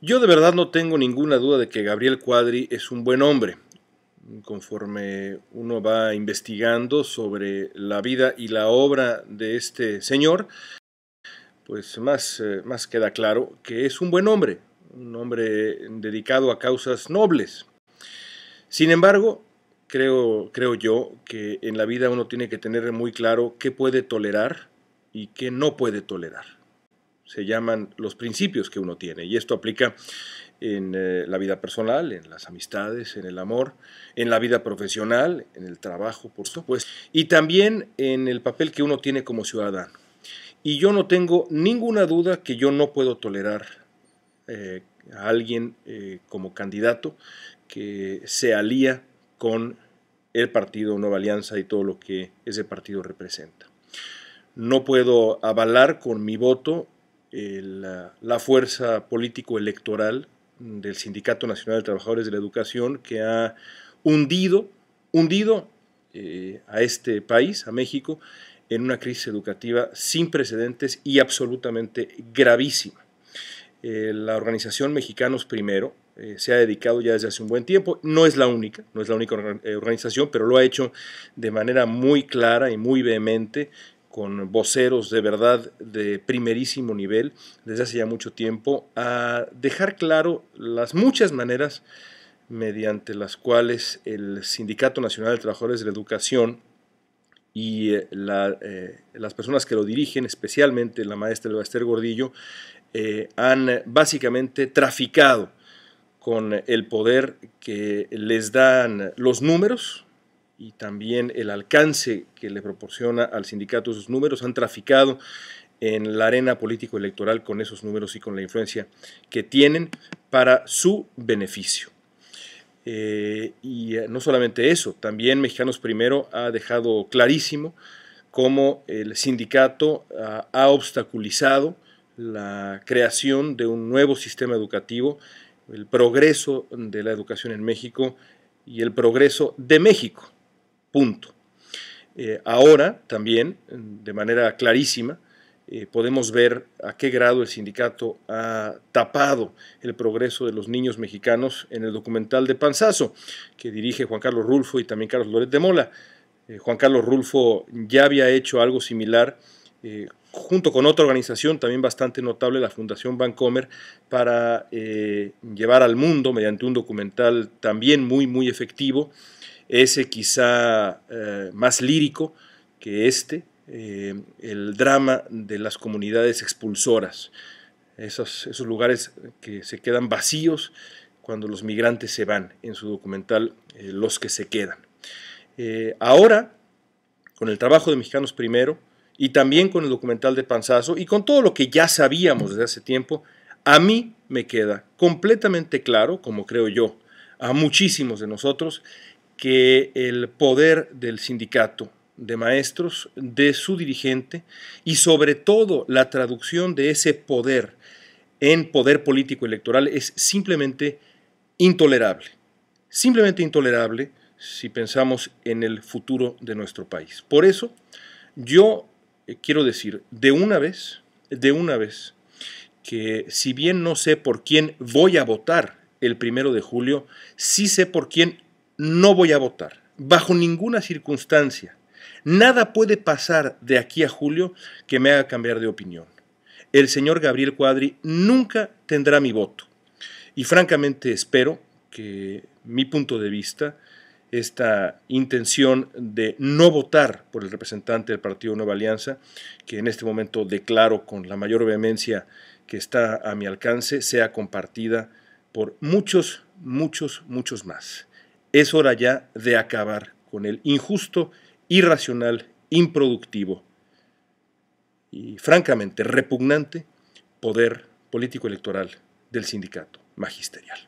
Yo de verdad no tengo ninguna duda de que Gabriel Cuadri es un buen hombre. Conforme uno va investigando sobre la vida y la obra de este señor, pues más, eh, más queda claro que es un buen hombre, un hombre dedicado a causas nobles. Sin embargo, creo, creo yo que en la vida uno tiene que tener muy claro qué puede tolerar y qué no puede tolerar. Se llaman los principios que uno tiene y esto aplica en eh, la vida personal, en las amistades, en el amor, en la vida profesional, en el trabajo, por supuesto, y también en el papel que uno tiene como ciudadano. Y yo no tengo ninguna duda que yo no puedo tolerar eh, a alguien eh, como candidato que se alía con el partido Nueva Alianza y todo lo que ese partido representa. No puedo avalar con mi voto eh, la, fuerza político-electoral del Sindicato Nacional de Trabajadores de la Educación que ha hundido, hundido a este país, a México, en una crisis educativa sin precedentes y absolutamente gravísima. Eh, la organización Mexicanos Primero eh, se ha dedicado ya desde hace un buen tiempo. No es la única, no es la única eh, organización, pero lo ha hecho de manera muy clara y muy vehemente con voceros de verdad de primerísimo nivel desde hace ya mucho tiempo, a dejar claro las muchas maneras mediante las cuales el Sindicato Nacional de Trabajadores de la Educación y las personas que lo dirigen, especialmente la maestra Elbaster Gordillo, eh, han eh, básicamente traficado con el poder que les dan los números y también el alcance que le proporciona al sindicato esos números, han traficado en la arena político-electoral con esos números y con la influencia que tienen para su beneficio. Eh, y no solamente eso, también Mexicanos Primero ha dejado clarísimo cómo el sindicato ah, ha obstaculizado la creación de un nuevo sistema educativo, el progreso de la educación en México y el progreso de México. Punto. Eh, ahora también, de manera clarísima, eh, podemos ver a qué grado el sindicato ha tapado el progreso de los niños mexicanos en el documental de Panzazo, que dirige Juan Carlos Rulfo y también Carlos Loret de Mola. Eh, Juan Carlos Rulfo ya había hecho algo similar eh, junto con otra organización también bastante notable, la Fundación Vancomer, para eh, llevar al mundo mediante un documental también muy, muy efectivo, ese quizá eh, más lírico que este, el drama de las comunidades expulsoras, esos, esos lugares que se quedan vacíos cuando los migrantes se van, en su documental Los que se quedan. ahora, con el trabajo de Mexicanos Primero, y también con el documental de Panzazo y con todo lo que ya sabíamos desde hace tiempo, a mí me queda completamente claro, como creo yo, a muchísimos de nosotros, que el poder del sindicato de maestros, de su dirigente y sobre todo la traducción de ese poder en poder político electoral es simplemente intolerable. Simplemente intolerable si pensamos en el futuro de nuestro país. Por eso yo eh, quiero decir de una vez, de una vez, que si bien no sé por quién voy a votar el primero de julio, sí sé por quién no voy a votar, bajo ninguna circunstancia. Nada puede pasar de aquí a julio que me haga cambiar de opinión. El señor Gabriel Cuadri nunca tendrá mi voto. Y francamente espero que mi punto de vista esta intención de no votar por el representante del Partido Nueva Alianza, que en este momento declaro con la mayor vehemencia que está a mi alcance, sea compartida por muchos, muchos, muchos más. Es hora ya de acabar con el injusto, irracional, improductivo y francamente repugnante poder político-electoral del sindicato magisterial.